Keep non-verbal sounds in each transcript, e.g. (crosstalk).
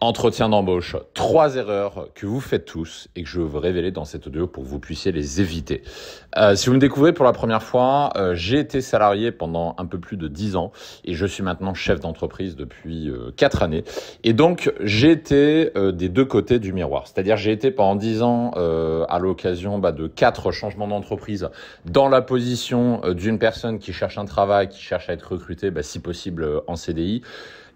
Entretien d'embauche, trois erreurs que vous faites tous et que je vais vous révéler dans cette audio pour que vous puissiez les éviter. Euh, si vous me découvrez pour la première fois, euh, j'ai été salarié pendant un peu plus de dix ans et je suis maintenant chef d'entreprise depuis euh, quatre années. Et donc j'ai été euh, des deux côtés du miroir. C'est-à-dire j'ai été pendant dix ans à l'occasion bah, de quatre changements d'entreprise dans la position d'une personne qui cherche un travail, qui cherche à être recrutée, bah, si possible en CDI.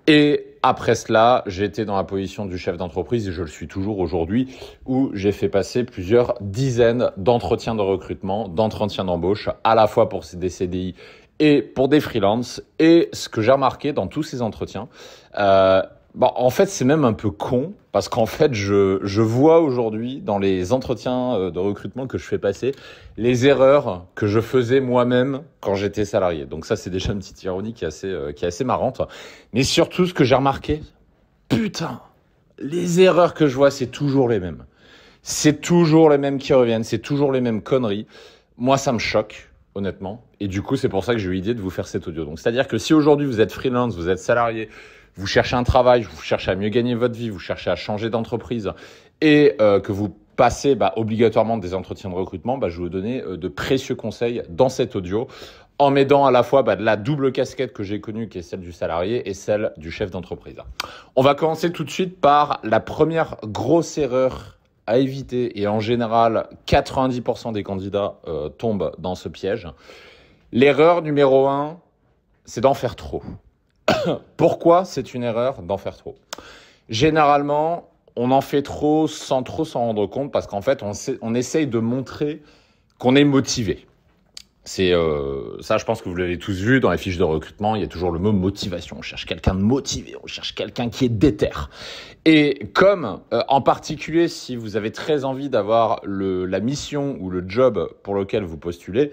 Et après cela, j'étais dans la position du chef d'entreprise, et je le suis toujours aujourd'hui, où j'ai fait passer plusieurs dizaines d'entretiens de recrutement, d'entretiens d'embauche, à la fois pour des CDI et pour des freelances. Et ce que j'ai remarqué dans tous ces entretiens, euh, bah, en fait, c'est même un peu con, parce qu'en fait, je, je vois aujourd'hui dans les entretiens euh, de recrutement que je fais passer les erreurs que je faisais moi-même quand j'étais salarié. Donc ça, c'est déjà une petite ironie qui est assez, euh, qui est assez marrante. Mais surtout, ce que j'ai remarqué, putain, les erreurs que je vois, c'est toujours les mêmes. C'est toujours les mêmes qui reviennent, c'est toujours les mêmes conneries. Moi, ça me choque honnêtement. Et du coup, c'est pour ça que j'ai eu l'idée de vous faire cet audio. Donc, c'est-à-dire que si aujourd'hui vous êtes freelance, vous êtes salarié, vous cherchez un travail, vous cherchez à mieux gagner votre vie, vous cherchez à changer d'entreprise et euh, que vous passez bah, obligatoirement des entretiens de recrutement, bah, je vais vous donner euh, de précieux conseils dans cet audio en m'aidant à la fois bah, de la double casquette que j'ai connue, qui est celle du salarié, et celle du chef d'entreprise. On va commencer tout de suite par la première grosse erreur à éviter, et en général, 90% des candidats euh, tombent dans ce piège. L'erreur numéro un, c'est d'en faire trop. (coughs) Pourquoi c'est une erreur d'en faire trop Généralement, on en fait trop sans trop s'en rendre compte parce qu'en fait, on, on, essaye de montrer qu'on est motivé. C'est euh, ça, je pense que vous l'avez tous vu dans les fiches de recrutement. Il y a toujours le mot motivation. On cherche quelqu'un de motivé, on cherche quelqu'un qui est déter. Et comme, euh, en particulier, si vous avez très envie d'avoir la mission ou le job pour lequel vous postulez,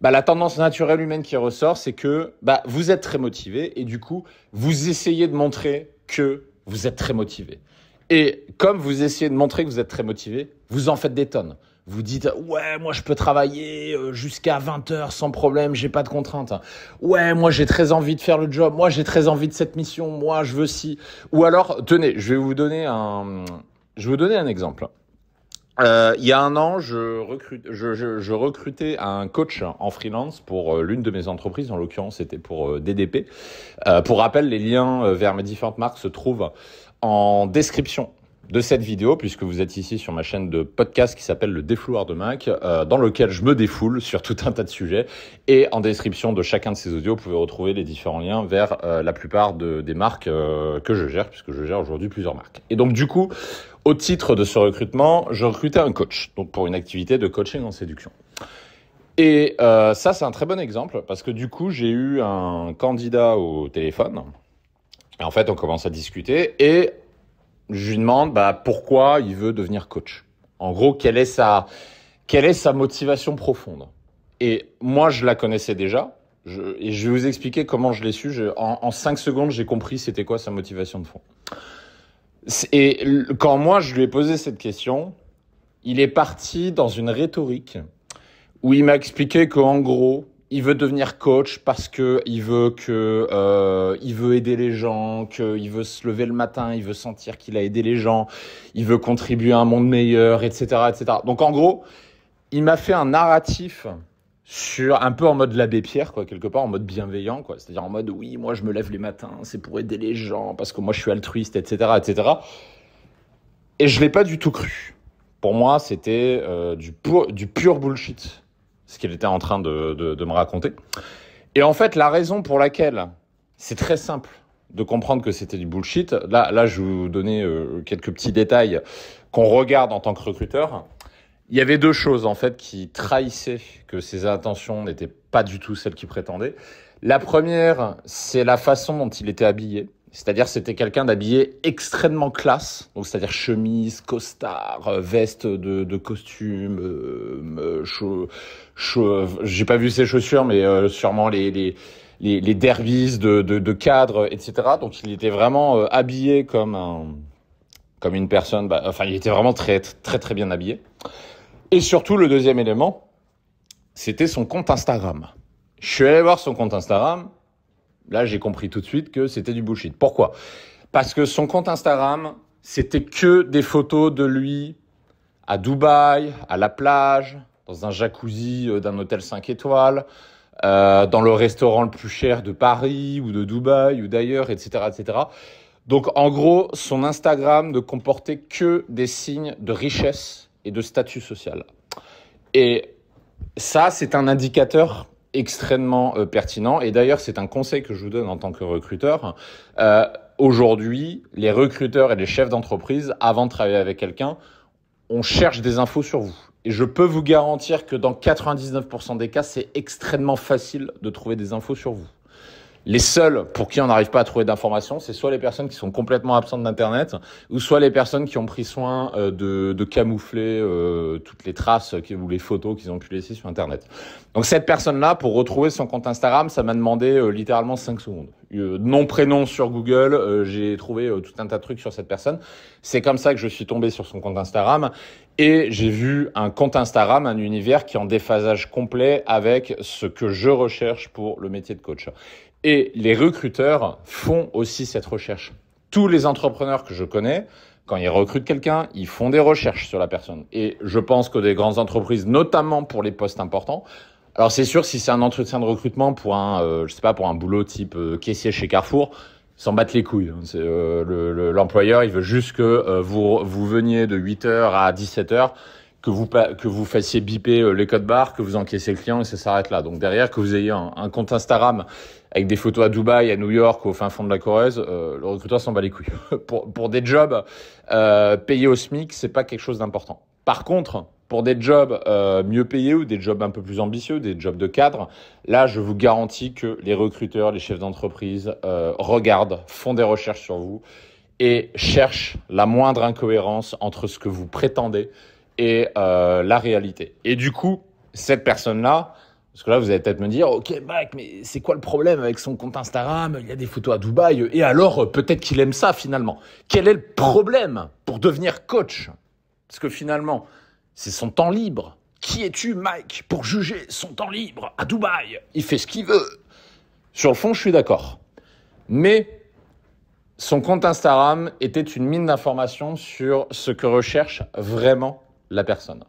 bah, la tendance naturelle humaine qui ressort, c'est que bah, vous êtes très motivé et du coup, vous essayez de montrer que vous êtes très motivé. Et comme vous essayez de montrer que vous êtes très motivé, vous en faites des tonnes. Vous dites ouais moi je peux travailler euh, jusqu'à 20 heures sans problème, j'ai pas de contraintes. Ouais moi j'ai très envie de faire le job, moi j'ai très envie de cette mission, moi je veux si. Ou alors tenez, je vais vous donner un, je vais vous donner un exemple. Euh, il y a un an, je, recrute, recrutais un coach en freelance pour euh, l'une de mes entreprises, en l'occurrence c'était pour euh, DDP. pour rappel, les liens vers mes différentes marques se trouvent en description de cette vidéo, puisque vous êtes ici sur ma chaîne de podcast qui s'appelle Le Défouloir de Mac, dans lequel je me défoule (laughs) sur tout un tas de sujets. Et en description de chacun de ces audios, vous pouvez retrouver les différents liens vers la plupart des marques que je gère, puisque je gère aujourd'hui plusieurs marques. Et donc du coup, au titre de ce recrutement, je recrutais un coach, donc pour une activité de coaching en séduction. Et euh, ça, c'est un très bon exemple parce que du coup, j'ai eu un candidat au téléphone. Et en fait, on commence à discuter et je lui demande bah, pourquoi il veut devenir coach. En gros, quelle est sa, motivation profonde Et moi, je la connaissais déjà. et je vais vous expliquer comment je l'ai su. en, en cinq secondes, j'ai compris c'était quoi sa motivation de fond. Et quand moi je lui ai posé cette question, il est parti dans une rhétorique où il m'a expliqué qu'en gros, il veut devenir coach parce que il veut que euh, il veut aider les gens, qu'il veut se lever le matin, il veut sentir qu'il a aidé les gens, il veut contribuer à un monde meilleur, etc., etc. Donc en gros, il m'a fait un narratif sur un peu en mode l'abbé Pierre, quoi, quelque part, en mode bienveillant, quoi. C'est-à-dire en mode oui, moi je me lève les matins, c'est pour aider les gens, parce que moi je suis altruiste, etc., etc. Et je l'ai pas du tout cru. Pour moi, c'était euh, du, pur, bullshit, ce qu'il était en train de, me raconter. Et en fait, la raison pour laquelle c'est très simple de comprendre que c'était du bullshit, là, là, je vais vous donner euh, quelques petits détails qu'on regarde en tant que recruteur. Il y avait deux choses en fait qui trahissaient que ses intentions n'étaient pas du tout celles qu'il prétendait. La première, c'est la façon dont il était habillé. C'est-à-dire c'était quelqu'un d'habillé extrêmement classe, donc c'est-à-dire chemise, costard, euh, veste de, costume, je euh, euh, j'ai pas vu ses chaussures, mais sûrement les, les, les, de, de, cadre, etc. Donc il était vraiment habillé comme un, comme une personne, bah, enfin il était vraiment très très très bien habillé. Et surtout, le deuxième élément, c'était son compte Instagram. Je suis allé voir son compte Instagram. Là, j'ai compris tout de suite que c'était du bullshit. Pourquoi Parce que son compte Instagram, c'était que des photos de lui à Dubaï, à la plage, dans un jacuzzi euh, d'un hôtel 5 étoiles, euh, dans le restaurant le plus cher de Paris ou de Dubaï ou d'ailleurs, etc., etc. Donc, en gros, son Instagram ne comportait que des signes de richesse et de statut social. Et ça, c'est un indicateur extrêmement euh, pertinent. Et d'ailleurs, c'est un conseil que je vous donne en tant que recruteur. Euh, aujourd'hui, les recruteurs et les chefs d'entreprise, avant de travailler avec quelqu'un, on cherche des infos sur vous. Et je peux vous garantir que dans 99% des cas, c'est extrêmement facile de trouver des infos sur vous. Les seuls pour qui on n'arrive pas à trouver d'informations, c'est soit les personnes qui sont complètement absentes d'Internet, ou soit les personnes qui ont pris soin euh, de, camoufler euh, toutes les traces ou les photos qu'ils ont pu laisser sur Internet. Donc cette personne-là, pour retrouver son compte Instagram, ça m'a demandé euh, littéralement 5 secondes. nom, prénom sur Google, j'ai trouvé tout un tas de trucs sur cette personne. C'est comme ça que je suis tombé sur son compte Instagram. Et j'ai vu un compte Instagram, un univers qui est en déphasage complet avec ce que je recherche pour le métier de coach. Et les recruteurs font aussi cette recherche. Tous les entrepreneurs que je connais, quand ils recrutent quelqu'un, ils font des recherches sur la personne. Et je pense que des grandes entreprises, notamment pour les postes importants, alors c'est sûr, si c'est un entretien de recrutement pour un, euh, je sais pas, pour un boulot type euh, caissier chez Carrefour, s'en battent les couilles. Hein. Euh, l'employeur, il veut juste que vous, vous veniez de 8h à 17h, que vous, que vous fassiez biper les codes barres, que vous encaissez le client et ça s'arrête là. Donc derrière, que vous ayez un compte Instagram avec des photos à Dubaï, à New York, au fin fond de la Corrèze, euh, le recruteur s'en bat les couilles. (laughs) pour, pour des jobs euh, payés au SMIC, c'est pas quelque chose d'important. Par contre, pour des jobs euh, mieux payés ou des jobs un peu plus ambitieux, des jobs de cadre, là, je vous garantis que les recruteurs, les chefs d'entreprise regardent, font des recherches sur vous et cherchent la moindre incohérence entre ce que vous prétendez et la réalité. Et du coup, cette personne-là, parce que là, vous allez peut-être me dire, ok, Mike, mais c'est quoi le problème avec son compte Instagram Il y a des photos à Dubaï, et alors euh, peut-être qu'il aime ça finalement. Quel est le problème pour devenir coach Parce que finalement, c'est son temps libre. Qui es-tu, Mike, pour juger son temps libre à Dubaï Il fait ce qu'il veut. Sur le fond, je suis d'accord. Mais son compte Instagram était une mine d'informations sur ce que recherche vraiment la personne.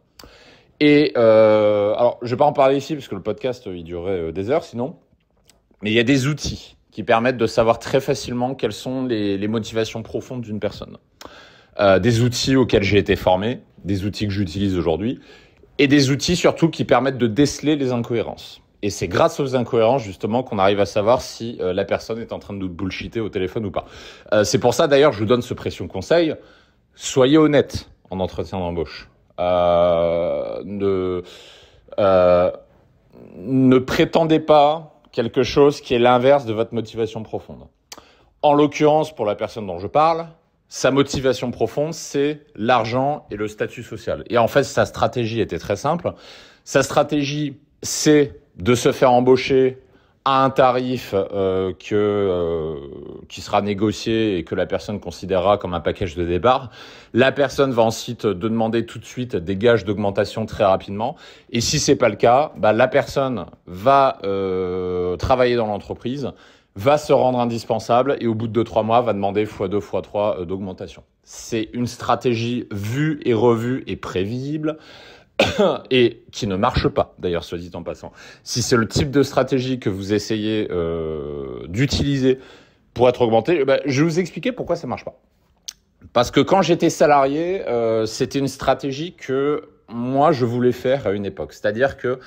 Et euh, alors, je ne vais pas en parler ici parce que le podcast, euh, il durerait euh, des heures sinon. Mais il y a des outils qui permettent de savoir très facilement quelles sont les, motivations profondes d'une personne. des outils auxquels j'ai été formé, des outils que j'utilise aujourd'hui, et des outils surtout qui permettent de déceler les incohérences. Et c'est grâce aux incohérences justement qu'on arrive à savoir si la personne est en train de nous bullshiter au téléphone ou pas. c'est pour ça d'ailleurs je vous donne ce précieux conseil. Soyez honnête en entretien d'embauche. Euh, ne, euh, ne prétendez pas quelque chose qui est l'inverse de votre motivation profonde. En l'occurrence, pour la personne dont je parle, sa motivation profonde, c'est l'argent et le statut social. Et en fait, sa stratégie était très simple. Sa stratégie, c'est de se faire embaucher à un tarif euh, que, euh, qui sera négocié et que la personne considérera comme un package de départ, la personne va ensuite de demander tout de suite des gages d'augmentation très rapidement. Et si c'est pas le cas, bah, la personne va euh, travailler dans l'entreprise, va se rendre indispensable et au bout de 2-3 mois va demander x2, x3 d'augmentation. C'est une stratégie vue et revue et prévisible. (coughs) et qui ne marche pas, d'ailleurs, soit dit en passant. Si c'est le type de stratégie que vous essayez euh, d'utiliser pour être augmenté, eh ben, je vais vous expliquer pourquoi ça marche pas. Parce que quand j'étais salarié, euh, c'était une stratégie que moi je voulais faire à une époque. C'est-à-dire que,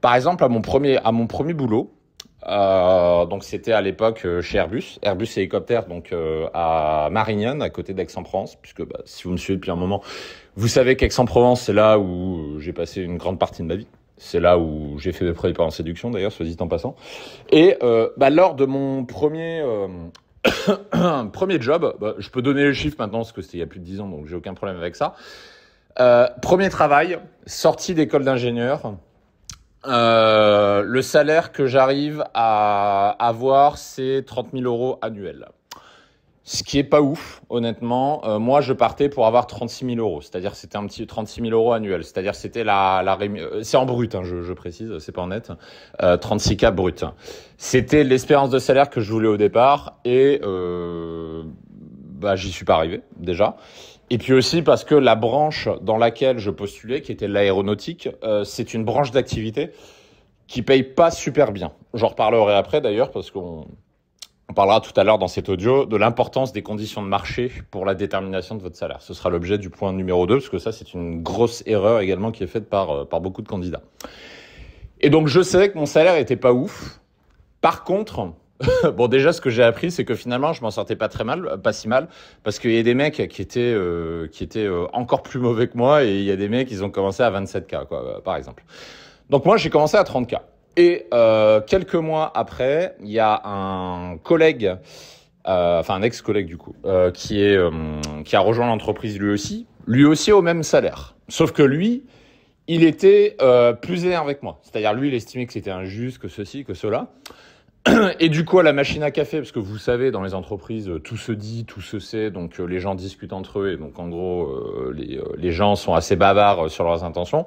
par exemple, à mon premier, à mon premier boulot, euh, donc c'était à l'époque euh, chez Airbus, Airbus Hélicoptère, donc euh, à Marignane, à côté d'Aix-en-Provence, puisque bah, si vous me suivez depuis un moment, vous savez qu'Aix-en-Provence, c'est là où j'ai passé une grande partie de ma vie. C'est là où j'ai fait mes premiers en séduction, d'ailleurs, soit dit en passant. Et bah, lors de mon premier (coughs) premier job, bah, je peux donner le chiffre maintenant, parce que c'était il y a plus de 10 ans, donc j'ai aucun problème avec ça. premier travail, sortie d'école d'ingénieur, euh, le salaire que j'arrive à avoir, c'est 30 000 euros annuels. Ce qui est pas ouf, honnêtement. Euh, moi, je partais pour avoir 36 000 euros. C'est-à-dire, c'était un petit 36 000 euros annuels. C'est-à-dire, c'était la, la euh, c'est en brut, hein, je, je, précise, c'est pas en net. 36 k brut. C'était l'espérance de salaire que je voulais au départ et bah, j'y suis pas arrivé déjà. Et puis aussi parce que la branche dans laquelle je postulais, qui était l'aéronautique, euh, c'est une branche d'activité qui paye pas super bien. J'en reparlerai après d'ailleurs parce qu'on parlera tout à l'heure dans cet audio de l'importance des conditions de marché pour la détermination de votre salaire. Ce sera l'objet du point numéro 2 parce que ça c'est une grosse erreur également qui est faite par, euh, par beaucoup de candidats. Et donc je sais que mon salaire était pas ouf. Par contre, (laughs) bon, déjà, ce que j'ai appris, c'est que finalement, je m'en sortais pas très mal, pas si mal, parce qu'il y a des mecs qui étaient, euh, qui étaient euh, encore plus mauvais que moi, et il y a des mecs, qui ont commencé à 27K, quoi, euh, par exemple. Donc moi, j'ai commencé à 30K. Et quelques mois après, il y a un collègue, enfin un ex-collègue du coup, qui, est, qui a rejoint l'entreprise lui aussi, lui aussi au même salaire. Sauf que lui, il était plus énervé que moi. C'est-à-dire, lui, il estimait que c'était injuste, que ceci, que cela. (coughs) Et du coup, à la machine à café, parce que vous savez, dans les entreprises, euh, tout se dit, tout se sait, donc euh, les gens discutent entre eux, et donc en gros, euh, les, gens sont assez bavards sur leurs intentions.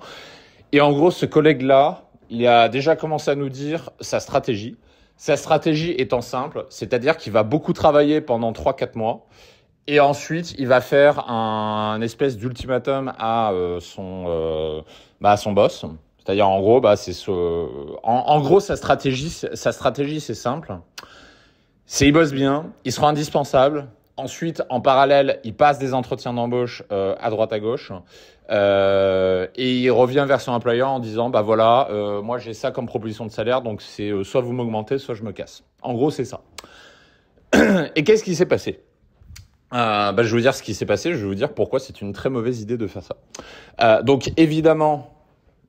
Et en gros, ce collègue-là, il a déjà commencé à nous dire sa stratégie. Sa stratégie étant simple, c'est-à-dire qu'il va beaucoup travailler pendant 3-4 mois, et ensuite, il va faire un, espèce d'ultimatum à, bah, à son boss. C'est-à-dire, en gros, bah, c'est en, gros, sa stratégie, sa stratégie, c'est simple. C'est il bosse bien, il sera indispensable. Ensuite, en parallèle, il passe des entretiens d'embauche euh, à droite à gauche euh, et il revient vers son employeur en disant bah voilà, euh, moi j'ai ça comme proposition de salaire, donc c'est soit vous m'augmentez, soit je me casse. En gros, c'est ça. (clears throat) et qu'est-ce qui s'est passé bah, je vais vous dire ce qui s'est passé, je vais vous dire pourquoi c'est une très mauvaise idée de faire ça. donc évidemment,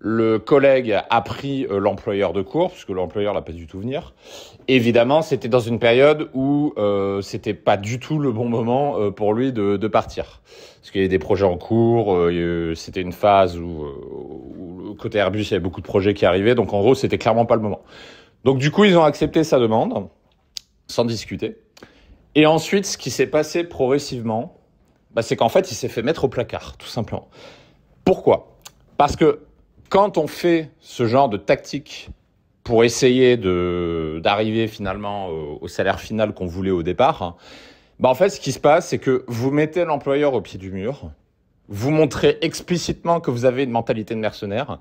le collègue a pris euh, l'employeur de cours, puisque l'employeur l'a pas du tout venir. Évidemment, c'était dans une période où euh, c'était pas du tout le bon moment euh, pour lui de, partir, parce qu'il y avait des projets en cours. Euh, c'était une phase où, côté Airbus, il y avait beaucoup de projets qui arrivaient, donc en gros, c'était clairement pas le moment. Donc du coup, ils ont accepté sa demande sans discuter. Et ensuite, ce qui s'est passé progressivement, bah, c'est qu'en fait, il s'est fait mettre au placard, tout simplement. Pourquoi Parce que quand on fait ce genre de tactique pour essayer d'arriver finalement au, salaire final qu'on voulait au départ, bah en fait, ce qui se passe, c'est que vous mettez l'employeur au pied du mur, vous montrez explicitement que vous avez une mentalité de mercenaire,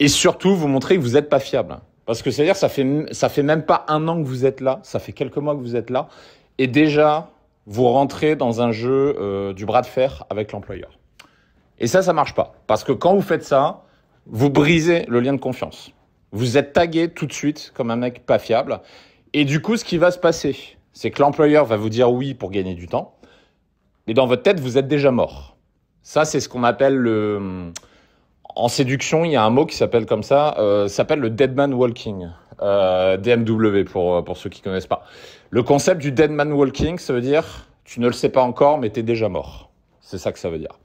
et surtout, vous montrez que vous n'êtes pas fiable. Parce que c'est-à-dire, ça fait, ça fait même pas un an que vous êtes là, ça fait quelques mois que vous êtes là, et déjà, vous rentrez dans un jeu euh, du bras de fer avec l'employeur. Et ça, ça marche pas. Parce que quand vous faites ça, vous brisez le lien de confiance. Vous êtes tagué tout de suite comme un mec pas fiable. Et du coup, ce qui va se passer, c'est que l'employeur va vous dire oui pour gagner du temps, mais dans votre tête, vous êtes déjà mort. Ça, c'est ce qu'on appelle le... En séduction, il y a un mot qui s'appelle comme ça, euh, s'appelle le dead man walking. Euh, DMW pour, euh, pour ceux qui ne connaissent pas. Le concept du dead man walking, ça veut dire tu ne le sais pas encore, mais tu es déjà mort. C'est ça que ça veut dire.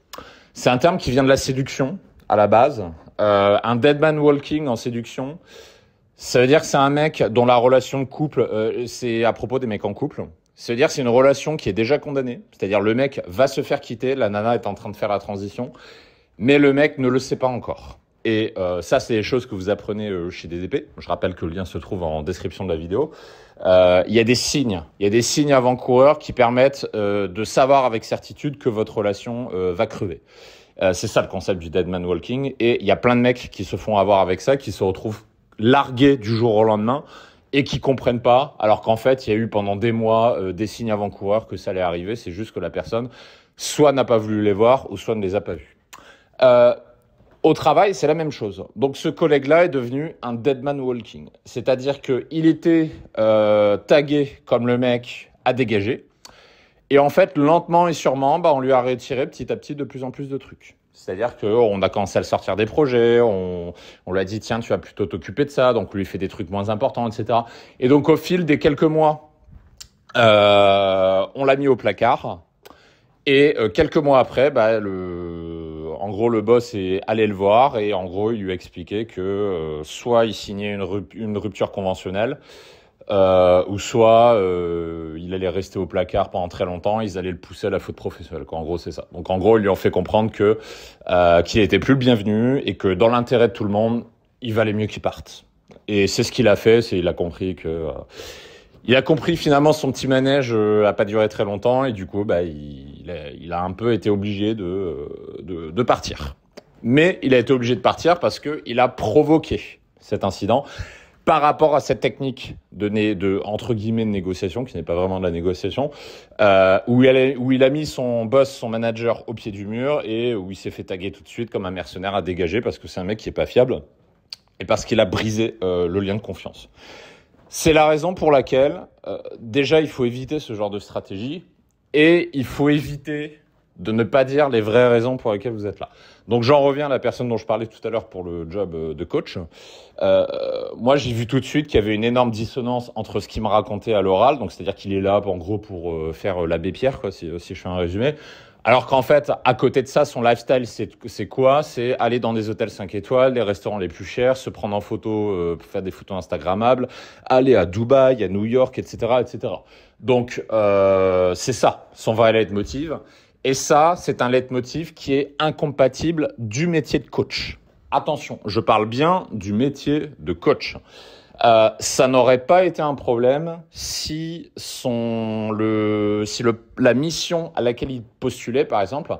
C'est un terme qui vient de la séduction, à la base. Euh, un dead man walking en séduction, ça veut dire que c'est un mec dont la relation de couple, euh, c'est à propos des mecs en couple. Ça veut dire c'est une relation qui est déjà condamnée. C'est-à-dire le mec va se faire quitter, la nana est en train de faire la transition, mais le mec ne le sait pas encore. Et euh, ça, c'est les choses que vous apprenez chez des Je rappelle que le lien se trouve en description de la vidéo. Il y a des signes, il y a des signes avant-coureurs qui permettent de savoir avec certitude que votre relation va crever. Euh, c'est ça le concept du dead man walking. Et il y a plein de mecs qui se font avoir avec ça, qui se retrouvent largués du jour au lendemain et qui comprennent pas, alors qu'en fait, il y a eu pendant des mois euh, des signes avant-coureurs que ça allait arriver. C'est juste que la personne soit n'a pas voulu les voir ou soit ne les a pas vus. Euh, au travail, c'est la même chose. Donc ce collègue-là est devenu un dead man walking. C'est-à-dire qu'il était tagué comme le mec à dégager. Et en fait, lentement et sûrement, bah, on lui a retiré petit à petit de plus en plus de trucs. C'est-à-dire qu'on a commencé à le sortir des projets, on, lui a dit tiens, tu vas plutôt t'occuper de ça, donc on lui fait des trucs moins importants, etc. Et donc au fil des quelques mois, euh, on l'a mis au placard. Et euh, quelques mois après, bah, le... en gros, le boss est allé le voir et en gros, il lui a expliqué que euh, soit il signait une, une rupture conventionnelle, euh, ou soit euh, il allait rester au placard pendant très longtemps, ils allaient le pousser à la faute professionnelle. En gros, c'est ça. Donc en gros, ils lui ont fait comprendre que euh, qu'il n'était plus le bienvenu et que dans l'intérêt de tout le monde, il valait mieux qu'il parte. Et c'est ce qu'il a fait, c'est il a compris que il a compris finalement son petit manège a pas duré très longtemps et du coup, bah, il, a, un peu été obligé de, partir. Mais il a été obligé de partir parce que il a provoqué cet incident par rapport à cette technique de, de entre guillemets négociation, qui n'est pas vraiment de la négociation, euh, où, il a, mis son boss, son manager au pied du mur et où il s'est fait taguer tout de suite comme un mercenaire à dégager parce que c'est un mec qui n'est pas fiable et parce qu'il a brisé euh, le lien de confiance. C'est la raison pour laquelle euh, déjà il faut éviter ce genre de stratégie et il faut éviter de ne pas dire les vraies raisons pour lesquelles vous êtes là. Donc j'en reviens à la personne dont je parlais tout à l'heure pour le job euh, de coach. Euh, moi, j'ai vu tout de suite qu'il y avait une énorme dissonance entre ce qu'il me racontait à l'oral, donc c'est-à-dire qu'il est là en gros pour euh, faire l'abbé Pierre, quoi, si, je fais un résumé, alors qu'en fait, à côté de ça, son lifestyle, c'est quoi C'est aller dans des hôtels 5 étoiles, des restaurants les plus chers, se prendre en photo, pour faire des photos Instagrammables, aller à Dubaï, à New York, etc. etc. Donc, c'est ça, son valet motive. Et ça, c'est un leitmotiv qui est incompatible du métier de coach. Attention, je parle bien du métier de coach. Euh, ça n'aurait pas été un problème si son le si la mission à laquelle il postulait par exemple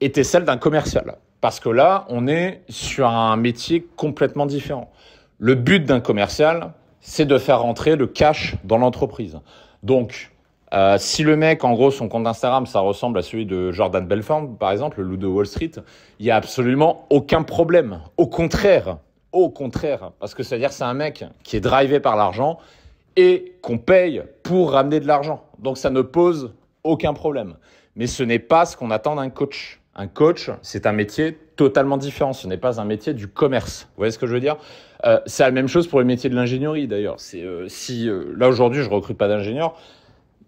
était celle d'un commercial parce que là on est sur un métier complètement différent. Le but d'un commercial, c'est de faire rentrer le cash dans l'entreprise. Donc euh, si le mec, en gros, son compte Instagram, ça ressemble à celui de Jordan Belfort, par exemple, le loup de Wall Street, il n'y a absolument aucun problème. Au contraire, au contraire, parce que c'est-à-dire c'est un mec qui est drivé par l'argent et qu'on paye pour ramener de l'argent. Donc ça ne pose aucun problème. Mais ce n'est pas ce qu'on attend d'un coach. Un coach, c'est un métier totalement différent. Ce n'est pas un métier du commerce. Vous voyez ce que je veux dire euh, C'est la même chose pour les métiers de l'ingénierie d'ailleurs. Euh, si là aujourd'hui je recrute pas d'ingénieur,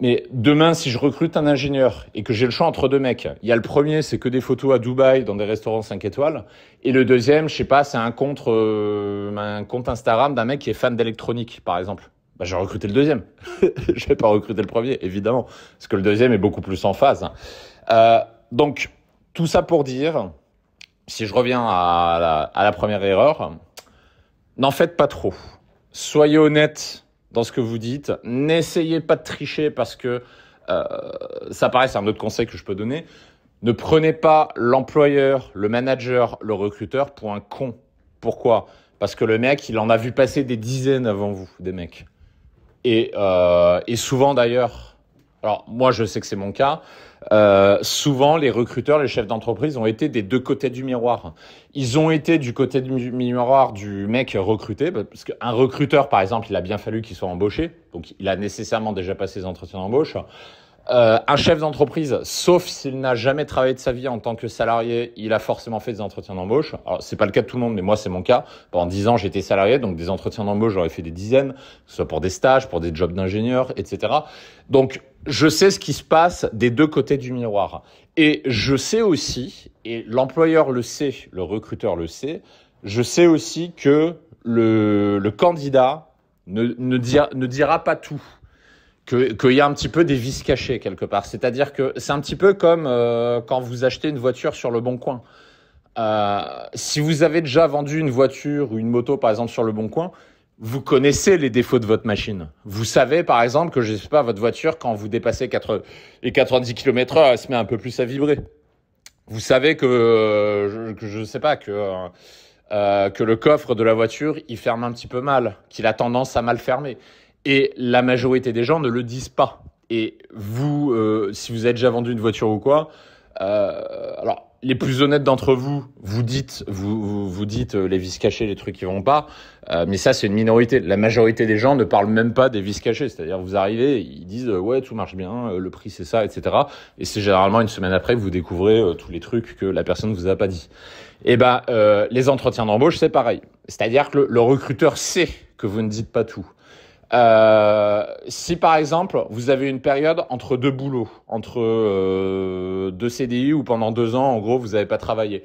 mais demain, si je recrute un ingénieur et que j'ai le choix entre deux mecs, il y a le premier, c'est que des photos à Dubaï dans des restaurants 5 étoiles. Et le deuxième, je sais pas, c'est un compte, euh, un compte Instagram d'un mec qui est fan d'électronique, par exemple. Bah, j'ai recruté le deuxième. (laughs) je vais pas recruter le premier, évidemment. Parce que le deuxième est beaucoup plus en phase. Euh, donc, tout ça pour dire, si je reviens à la, à la première erreur, n'en faites pas trop. Soyez honnêtes dans ce que vous dites. N'essayez pas de tricher parce que euh, ça paraît, c'est un autre conseil que je peux donner. Ne prenez pas l'employeur, le manager, le recruteur pour un con. Pourquoi Parce que le mec, il en a vu passer des dizaines avant vous, des mecs. et euh, souvent d'ailleurs, alors moi je sais que c'est mon cas, euh, souvent les recruteurs, les chefs d'entreprise ont été des deux côtés du miroir. Ils ont été du côté du miroir du mec recruté, bah, parce qu'un recruteur par exemple, il a bien fallu qu'il soit embauché, donc il a nécessairement déjà passé des entretiens d'embauche. Euh, un chef d'entreprise, sauf s'il n'a jamais travaillé de sa vie en tant que salarié, il a forcément fait des entretiens d'embauche. Alors c'est pas le cas de tout le monde, mais moi c'est mon cas. Pendant dix ans, j'étais salarié, donc des entretiens d'embauche, j'aurais fait des dizaines, soit pour des stages, pour des jobs d'ingénieur, etc. Donc je sais ce qui se passe des deux côtés du miroir. Et je sais aussi, et l'employeur le sait, le recruteur le sait, je sais aussi que le, candidat ne, dira, pas tout. Qu'il y a un petit peu des vis cachées quelque part. C'est-à-dire que c'est un petit peu comme euh, quand vous achetez une voiture sur le bon coin. Euh, si vous avez déjà vendu une voiture ou une moto, par exemple, sur le bon coin, vous connaissez les défauts de votre machine. Vous savez, par exemple, que je sais pas, votre voiture, quand vous dépassez 4, les 90 km h elle se met un peu plus à vibrer. Vous savez que, je, ne sais pas, que, euh, euh, que le coffre de la voiture, il ferme un petit peu mal, qu'il a tendance à mal fermer. Et la majorité des gens ne le disent pas. Et vous, euh, si vous avez déjà vendu une voiture ou quoi, alors, les plus honnêtes d'entre vous, vous dites, vous, vous, dites euh, les vices cachés, les trucs qui vont pas. Euh, mais ça, c'est une minorité. La majorité des gens ne parlent même pas des vices cachés. C'est-à-dire, vous arrivez, ils disent euh, ouais, tout marche bien, le prix c'est ça, etc. Et c'est généralement une semaine après que vous découvrez tous les trucs que la personne vous a pas dit. Et eh ben, les entretiens d'embauche, c'est pareil. C'est-à-dire que le recruteur sait que vous ne dites pas tout. Euh, si par exemple vous avez une période entre deux boulots, entre euh, deux CDI ou pendant deux ans en gros vous n'avez pas travaillé,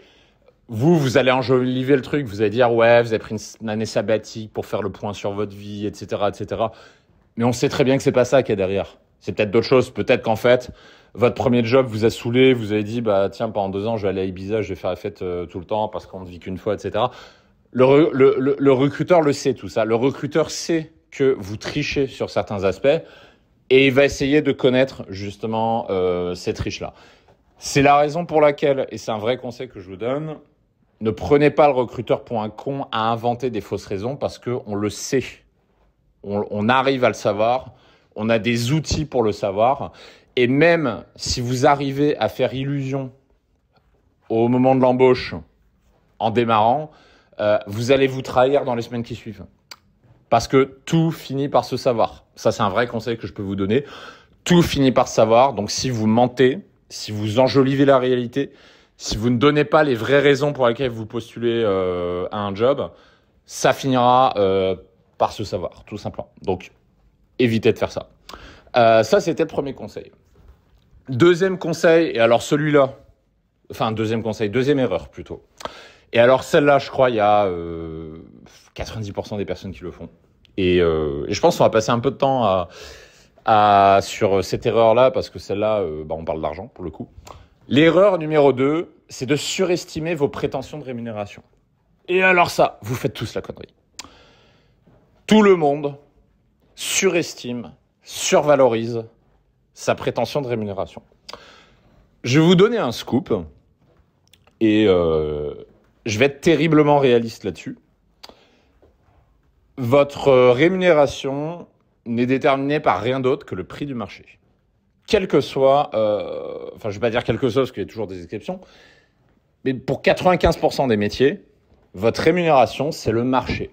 vous vous allez enjoliver le truc, vous allez dire ouais vous avez pris une, année sabbatique pour faire le point sur votre vie, etc., etc. Mais on sait très bien que c'est pas ça qui est derrière. C'est peut-être d'autres choses. Peut-être qu'en fait votre premier job vous a saoulé, vous avez dit bah tiens pendant deux ans je vais aller à Ibiza, je vais faire la fête euh, tout le temps parce qu'on ne vit qu'une fois, etc. Le, le recruteur le sait tout ça. Le recruteur sait que vous trichez sur certains aspects et il va essayer de connaître justement cette euh, ces triches-là. C'est la raison pour laquelle, et c'est un vrai conseil que je vous donne, ne prenez pas le recruteur pour un con à inventer des fausses raisons parce qu'on le sait. On, arrive à le savoir. On a des outils pour le savoir. Et même si vous arrivez à faire illusion au moment de l'embauche en démarrant, euh, vous allez vous trahir dans les semaines qui suivent. Parce que tout finit par se savoir. Ça, c'est un vrai conseil que je peux vous donner. Tout finit par se savoir. Donc, si vous mentez, si vous enjolivez la réalité, si vous ne donnez pas les vraies raisons pour lesquelles vous postulez euh, à un job, ça finira euh, par se savoir, tout simplement. Donc, évitez de faire ça. Euh, ça, c'était le premier conseil. Deuxième conseil, et alors celui-là, enfin, deuxième conseil, deuxième erreur plutôt. Et alors, celle-là, je crois, il y a 90% des personnes qui le font. Euh, et, je pense qu'on va passer un peu de temps à, sur euh, cette erreur-là, parce que celle-là, euh, bah, on parle d'argent pour le coup. L'erreur numéro 2, c'est de surestimer vos prétentions de rémunération. Et alors ça, vous faites tous la connerie. Tout le monde surestime, survalorise sa prétention de rémunération. Je vais vous donner un scoop, et je vais être terriblement réaliste là-dessus. Votre rémunération n'est déterminée par rien d'autre que le prix du marché. Quel que soit, euh, enfin je ne vais pas dire quelque chose, parce qu'il y a toujours des exceptions, mais pour 95% des métiers, votre rémunération, c'est le marché.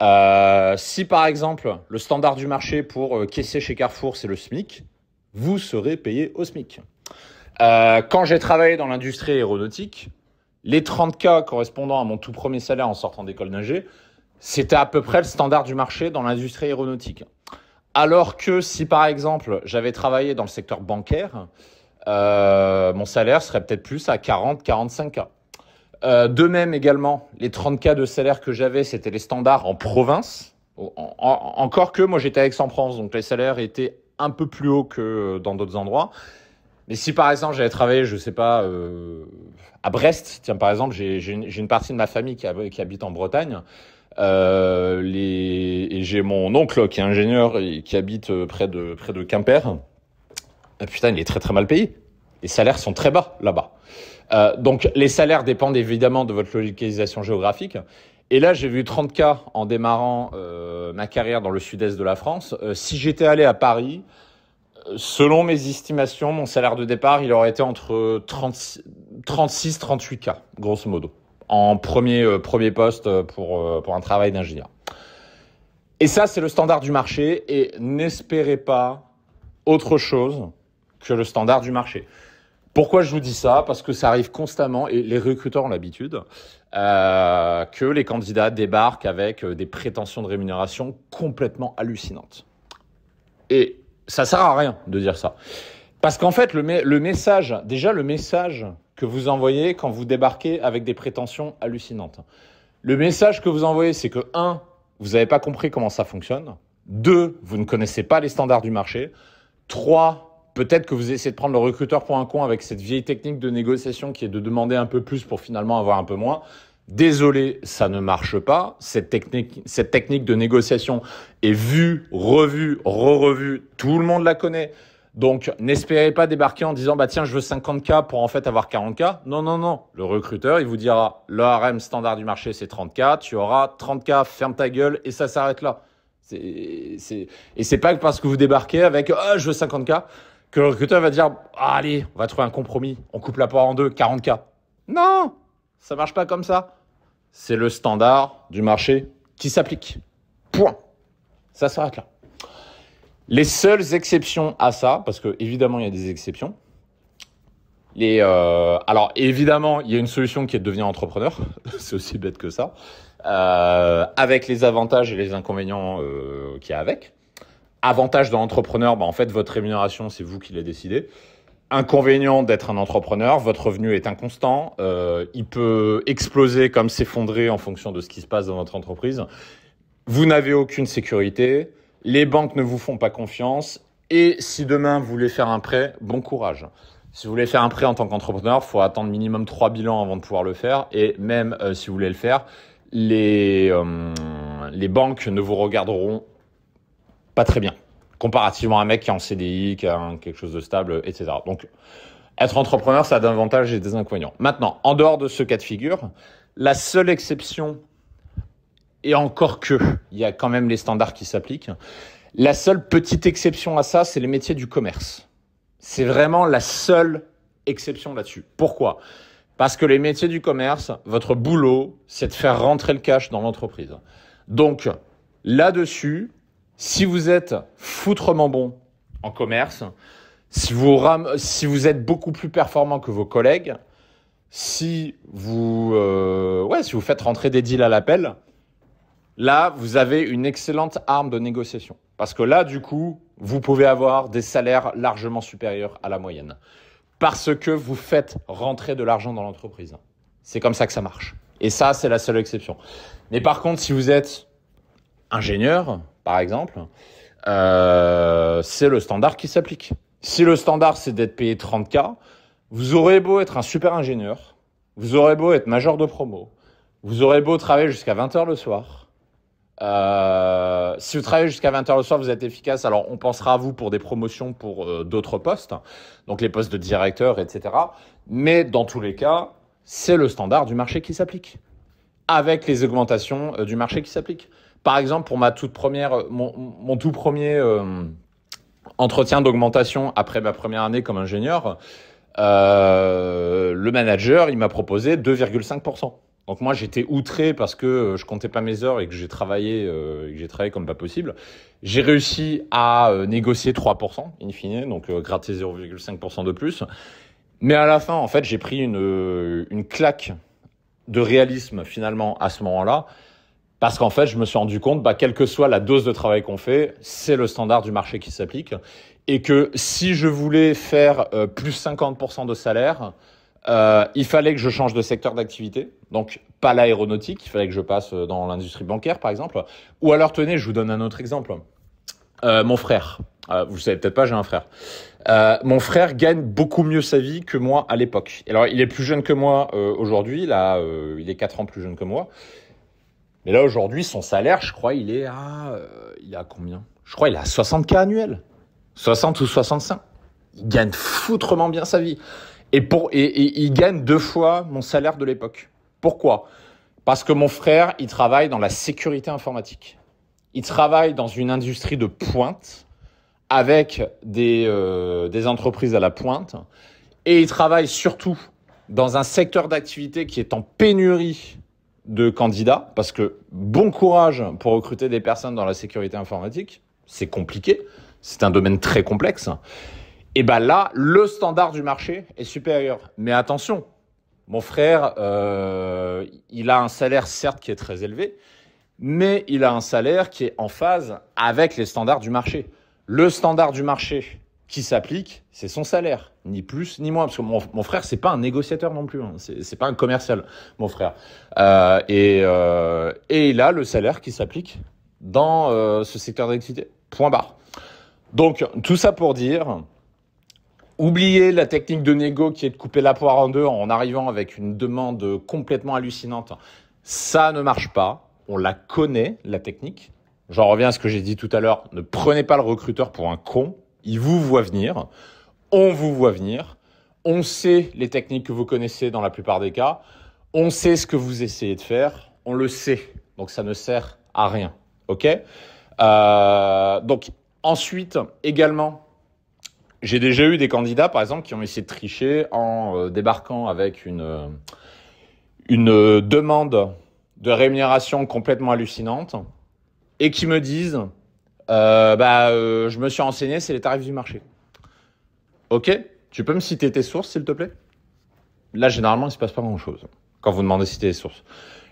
Euh, si par exemple, le standard du marché pour euh, caisser chez Carrefour, c'est le SMIC, vous serez payé au SMIC. quand j'ai travaillé dans l'industrie aéronautique, les 30K correspondant à mon tout premier salaire en sortant d'école d'ingé, c'était à peu près le standard du marché dans l'industrie aéronautique. Alors que si par exemple j'avais travaillé dans le secteur bancaire, euh, mon salaire serait peut-être plus à 40-45K. Euh, de même également, les 30K de salaire que j'avais, c'était les standards en province. encore que moi j'étais à Aix-en-Provence, donc les salaires étaient un peu plus hauts que dans d'autres endroits. Mais si par exemple j'avais travaillé, je ne sais pas, euh, à Brest, tiens par exemple, j'ai une, partie de ma famille qui habite en Bretagne. Euh, et j'ai mon oncle qui est ingénieur et qui habite euh, près de, près de Quimper. Ah, putain, il est très très mal payé. Les salaires sont très bas là-bas. Euh, donc les salaires dépendent évidemment de votre localisation géographique. Et là, j'ai vu 30 cas en démarrant ma carrière dans le sud-est de la France. si j'étais allé à Paris, selon mes estimations, mon salaire de départ, il aurait été entre 36, 38 cas, grosso modo en premier, euh, premier poste euh, pour, euh, pour un travail d'ingénieur. Et ça, c'est le standard du marché et n'espérez pas autre chose que le standard du marché. Pourquoi je vous dis ça Parce que ça arrive constamment, et les recruteurs ont l'habitude, que les candidats débarquent avec des prétentions de rémunération complètement hallucinantes. Et ça sert à rien de dire ça. Parce qu'en fait, le, le message, déjà le message que vous envoyez quand vous débarquez avec des prétentions hallucinantes. Le message que vous envoyez, c'est que 1. Vous n'avez pas compris comment ça fonctionne. 2. Vous ne connaissez pas les standards du marché. 3. Peut-être que vous essayez de prendre le recruteur pour un con avec cette vieille technique de négociation qui est de demander un peu plus pour finalement avoir un peu moins. Désolé, ça ne marche pas. Cette technique, cette technique de négociation est vue, revue, re-revue. Tout le monde la connaît. Donc, n'espérez pas débarquer en disant, bah tiens, je veux 50K pour en fait avoir 40K. Non, non, non. Le recruteur, il vous dira, le standard du marché, c'est 30K. Tu auras 30K, ferme ta gueule et ça s'arrête là. Et ce Et c'est pas parce que vous débarquez avec, ah, je veux 50K, que le recruteur va dire, ah, allez, on va trouver un compromis. On coupe la part en deux, 40K. Non, ça marche pas comme ça. C'est le standard du marché qui s'applique. Point. Ça s'arrête là. Les seules exceptions à ça, parce que évidemment il y a des exceptions. Les, euh, alors évidemment il y a une solution qui est de devenir entrepreneur, (laughs) c'est aussi bête que ça, euh, avec les avantages et les inconvénients qui euh, qu'il y a avec. Avantage d'un entrepreneur, bah, en fait votre rémunération c'est vous qui l'avez décidé. Inconvénient d'être un entrepreneur, votre revenu est inconstant, il peut exploser comme s'effondrer en fonction de ce qui se passe dans votre entreprise. Vous n'avez aucune sécurité, les banques ne vous font pas confiance. Et si demain vous voulez faire un prêt, bon courage. Si vous voulez faire un prêt en tant qu'entrepreneur, il faut attendre minimum trois bilans avant de pouvoir le faire. Et même euh, si vous voulez le faire, euh, les, banques ne vous regarderont pas très bien, comparativement à un mec qui est en CDI, qui a quelque chose de stable, etc. Donc, être entrepreneur, ça a d'avantages et des inconvénients. Maintenant, en dehors de ce cas de figure, la seule exception et encore que, il y a quand même les standards qui s'appliquent. La seule petite exception à ça, c'est les métiers du commerce. C'est vraiment la seule exception là-dessus. Pourquoi Parce que les métiers du commerce, votre boulot, c'est de faire rentrer le cash dans l'entreprise. Donc, là-dessus, si vous êtes foutrement bon en commerce, si vous, ram... si vous êtes beaucoup plus performant que vos collègues, si vous, euh, ouais, si vous faites rentrer des deals à l'appel, là, vous avez une excellente arme de négociation. Parce que là, du coup, vous pouvez avoir des salaires largement supérieurs à la moyenne. Parce que vous faites rentrer de l'argent dans l'entreprise. C'est comme ça que ça marche. Et ça, c'est la seule exception. Mais par contre, si vous êtes ingénieur, par exemple, euh, c'est le standard qui s'applique. Si le standard, c'est d'être payé 30K, vous aurez beau être un super ingénieur, vous aurez beau être major de promo, vous aurez beau travailler jusqu'à 20h le soir, euh, si vous travaillez jusqu'à 20h le soir, vous êtes efficace. Alors, on pensera à vous pour des promotions pour euh, d'autres postes, donc les postes de directeur, etc. Mais dans tous les cas, c'est le standard du marché qui s'applique, avec les augmentations euh, du marché qui s'appliquent. Par exemple, pour ma toute première, mon, mon tout premier entretien d'augmentation après ma première année comme ingénieur, le manager, il m'a proposé 2,5%. Donc moi j'étais outré parce que euh, je comptais pas mes heures et que j'ai travaillé, euh, j'ai travaillé comme pas possible. J'ai réussi à euh, négocier 3% in fine, donc gratter 0,5% de plus. Mais à la fin, en fait, j'ai pris une, une claque de réalisme finalement à ce moment-là. Parce qu'en fait, je me suis rendu compte, bah, quelle que soit la dose de travail qu'on fait, c'est le standard du marché qui s'applique. Et que si je voulais faire plus 50% de salaire, euh, il fallait que je change de secteur d'activité, donc pas l'aéronautique, il fallait que je passe euh, dans l'industrie bancaire par exemple. Ou alors, tenez, je vous donne un autre exemple. Euh, mon frère, vous ne savez peut-être pas, j'ai un frère. mon frère gagne beaucoup mieux sa vie que moi à l'époque. Alors, il est plus jeune que moi aujourd'hui, là, il est 4 ans plus jeune que moi. Mais là, aujourd'hui, son salaire, je crois, il est à. il combien Je crois, il a 60K annuel. 60 ou 65. Il gagne foutrement bien sa vie. Et, pour, et, il gagne deux fois mon salaire de l'époque. Pourquoi Parce que mon frère, il travaille dans la sécurité informatique. Il travaille dans une industrie de pointe avec des, euh, des entreprises à la pointe. Et il travaille surtout dans un secteur d'activité qui est en pénurie de candidats, parce que bon courage pour recruter des personnes dans la sécurité informatique, c'est compliqué, c'est un domaine très complexe et eh bien là, le standard du marché est supérieur. Mais attention, mon frère, euh, il a un salaire certes qui est très élevé, mais il a un salaire qui est en phase avec les standards du marché. Le standard du marché qui s'applique, c'est son salaire, ni plus ni moins, parce que mon, mon frère, c'est pas un négociateur non plus, hein. c'est pas un commercial, mon frère. Euh, et, euh, et, il a le salaire qui s'applique dans euh, ce secteur d'activité. Point barre. Donc tout ça pour dire Oubliez la technique de négo qui est de couper la poire en deux en arrivant avec une demande complètement hallucinante. Ça ne marche pas. On la connaît, la technique. J'en reviens à ce que j'ai dit tout à l'heure. Ne prenez pas le recruteur pour un con. Il vous voit venir. On vous voit venir. On sait les techniques que vous connaissez dans la plupart des cas. On sait ce que vous essayez de faire. On le sait. Donc ça ne sert à rien. OK euh, Donc ensuite, également, j'ai déjà eu des candidats, par exemple, qui ont essayé de tricher en euh, débarquant avec une, euh, une euh, demande de rémunération complètement hallucinante et qui me disent bah, Je me suis renseigné, c'est les tarifs du marché. Ok, tu peux me citer tes sources, s'il te plaît Là, généralement, il ne se passe pas grand-chose quand vous demandez citer les sources.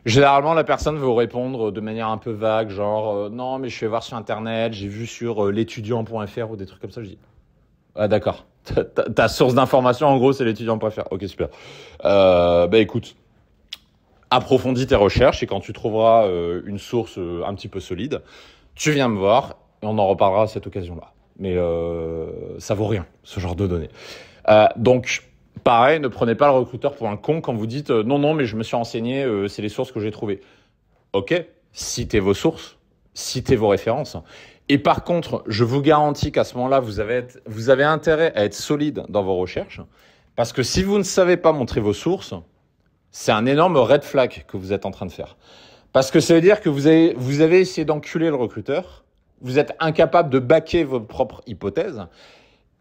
Généralement, la personne veut vous répondre de manière un peu vague, genre Non, mais je suis voir sur Internet, j'ai vu sur l'étudiant.fr ou des trucs comme ça. Je dis ah, d'accord. Ta, source d'information, en gros, c'est l'étudiant préféré. Ok, super. Euh, bah, écoute, approfondis tes recherches et quand tu trouveras euh, une source euh, un petit peu solide, tu viens me voir et on en reparlera à cette occasion-là. Mais euh, ça vaut rien, ce genre de données. donc, pareil, ne prenez pas le recruteur pour un con quand vous dites non, non, mais je me suis renseigné, c'est les sources que j'ai trouvées. Ok, citez vos sources, citez vos références. Et par contre, je vous garantis qu'à ce moment-là, vous avez, vous avez intérêt à être solide dans vos recherches, parce que si vous ne savez pas montrer vos sources, c'est un énorme red flag que vous êtes en train de faire. Parce que ça veut dire que vous avez, vous avez essayé d'enculer le recruteur, vous êtes incapable de baquer vos propres hypothèses,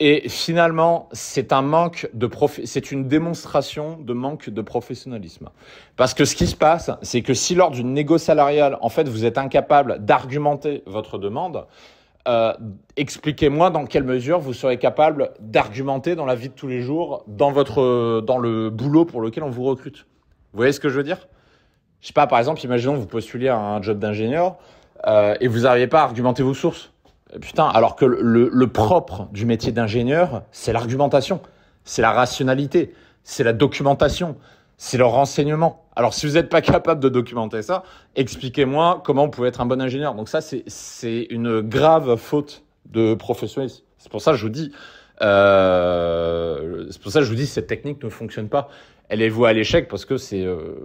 et finalement, c'est un manque de c'est une démonstration de manque de professionnalisme. Parce que ce qui se passe, c'est que si lors d'une négo salariale, en fait, vous êtes incapable d'argumenter votre demande, euh, expliquez-moi dans quelle mesure vous serez capable d'argumenter dans la vie de tous les jours, dans votre, dans le boulot pour lequel on vous recrute. Vous voyez ce que je veux dire Je sais pas, par exemple, imaginons vous postulez à un job d'ingénieur euh, et vous n'arrivez pas à argumenter vos sources. Putain, alors que le, propre du métier d'ingénieur, c'est l'argumentation, c'est la rationalité, c'est la documentation, c'est le renseignement. Alors si vous n'êtes pas capable de documenter ça, expliquez-moi comment vous pouvez être un bon ingénieur. Donc ça, c'est une grave faute de professionnalisme. C'est pour ça que je vous dis, euh, c'est pour ça je vous dis, cette technique ne fonctionne pas. Elle est vouée à l'échec parce que c'est euh,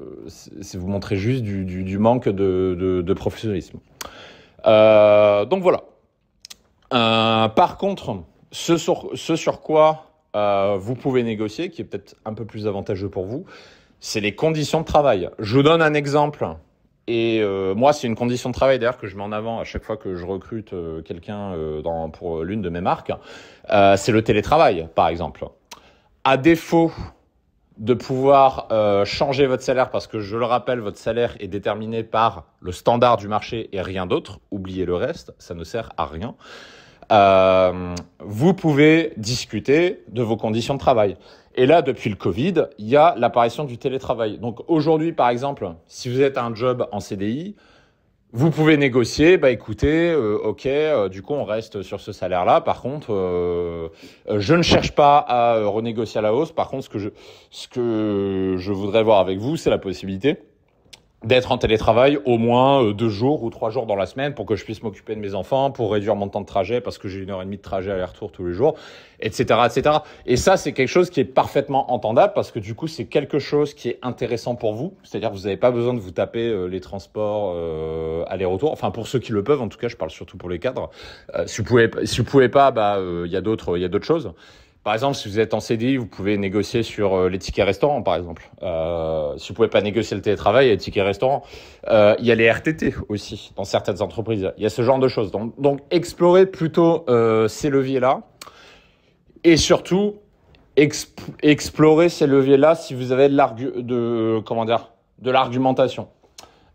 vous montrer juste du, manque de, professionnalisme. Euh, donc voilà. Euh, par contre, ce sur, ce sur quoi euh, vous pouvez négocier, qui est peut-être un peu plus avantageux pour vous, c'est les conditions de travail. Je vous donne un exemple. Et euh, moi, c'est une condition de travail d'ailleurs que je mets en avant à chaque fois que je recrute quelqu'un pour l'une de mes marques. c'est le télétravail, par exemple. À défaut de pouvoir changer votre salaire, parce que je le rappelle, votre salaire est déterminé par le standard du marché et rien d'autre. Oubliez le reste, ça ne sert à rien. Euh, vous pouvez discuter de vos conditions de travail. Et là, depuis le Covid, il y a l'apparition du télétravail. Donc aujourd'hui, par exemple, si vous êtes à un job en CDI, vous pouvez négocier, bah écoutez, euh, ok, euh, du coup on reste sur ce salaire-là. Par contre, je ne cherche pas à renégocier à la hausse. Par contre, ce que je, ce que je voudrais voir avec vous, c'est la possibilité d'être en télétravail au moins euh, deux jours ou trois jours dans la semaine pour que je puisse m'occuper de mes enfants, pour réduire mon temps de trajet parce que j'ai une heure et demie de trajet aller-retour tous les jours, etc., etc. Et ça, c'est quelque chose qui est parfaitement entendable parce que du coup, c'est quelque chose qui est intéressant pour vous. C'est-à-dire, vous n'avez pas besoin de vous taper euh, les transports euh, aller-retour. Enfin, pour ceux qui le peuvent, en tout cas, je parle surtout pour les cadres. si vous pouvez, si vous pouvez pas, bah, il y a d'autres, il y a d'autres choses. Par exemple, si vous êtes en CDI, vous pouvez négocier sur euh, les tickets restaurants, par exemple. Euh, si vous pouvez pas négocier le télétravail, il y a les tickets restaurants. Euh, il y a les RTT aussi dans certaines entreprises. Il y a ce genre de choses. Donc, donc explorez plutôt ces leviers-là. Et surtout, explorez ces leviers-là si vous avez de, de, comment de l'argumentation.